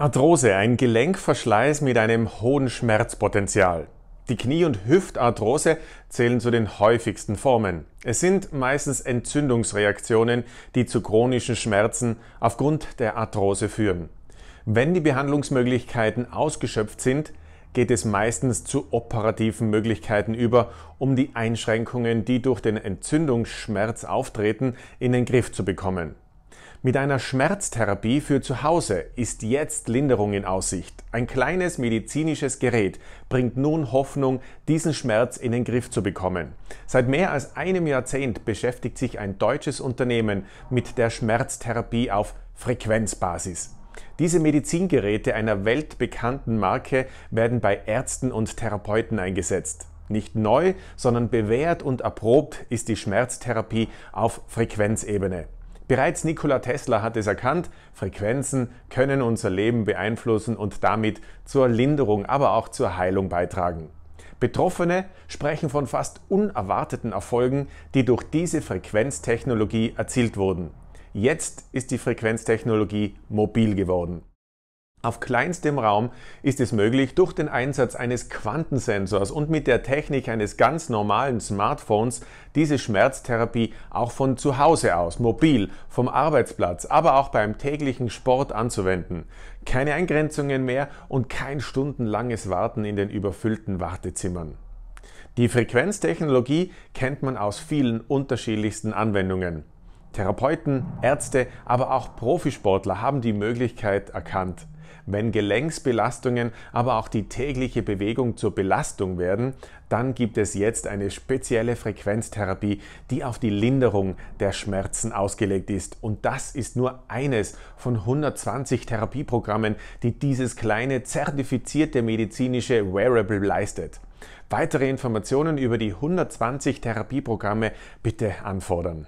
Arthrose, ein Gelenkverschleiß mit einem hohen Schmerzpotenzial. Die Knie- und Hüftarthrose zählen zu den häufigsten Formen. Es sind meistens Entzündungsreaktionen, die zu chronischen Schmerzen aufgrund der Arthrose führen. Wenn die Behandlungsmöglichkeiten ausgeschöpft sind, geht es meistens zu operativen Möglichkeiten über, um die Einschränkungen, die durch den Entzündungsschmerz auftreten, in den Griff zu bekommen. Mit einer Schmerztherapie für zu Hause ist jetzt Linderung in Aussicht. Ein kleines medizinisches Gerät bringt nun Hoffnung, diesen Schmerz in den Griff zu bekommen. Seit mehr als einem Jahrzehnt beschäftigt sich ein deutsches Unternehmen mit der Schmerztherapie auf Frequenzbasis. Diese Medizingeräte einer weltbekannten Marke werden bei Ärzten und Therapeuten eingesetzt. Nicht neu, sondern bewährt und erprobt ist die Schmerztherapie auf Frequenzebene. Bereits Nikola Tesla hat es erkannt, Frequenzen können unser Leben beeinflussen und damit zur Linderung, aber auch zur Heilung beitragen. Betroffene sprechen von fast unerwarteten Erfolgen, die durch diese Frequenztechnologie erzielt wurden. Jetzt ist die Frequenztechnologie mobil geworden. Auf kleinstem Raum ist es möglich, durch den Einsatz eines Quantensensors und mit der Technik eines ganz normalen Smartphones diese Schmerztherapie auch von zu Hause aus, mobil, vom Arbeitsplatz, aber auch beim täglichen Sport anzuwenden. Keine Eingrenzungen mehr und kein stundenlanges Warten in den überfüllten Wartezimmern. Die Frequenztechnologie kennt man aus vielen unterschiedlichsten Anwendungen. Therapeuten, Ärzte, aber auch Profisportler haben die Möglichkeit erkannt. Wenn Gelenksbelastungen, aber auch die tägliche Bewegung zur Belastung werden, dann gibt es jetzt eine spezielle Frequenztherapie, die auf die Linderung der Schmerzen ausgelegt ist. Und das ist nur eines von 120 Therapieprogrammen, die dieses kleine zertifizierte medizinische Wearable leistet. Weitere Informationen über die 120 Therapieprogramme bitte anfordern.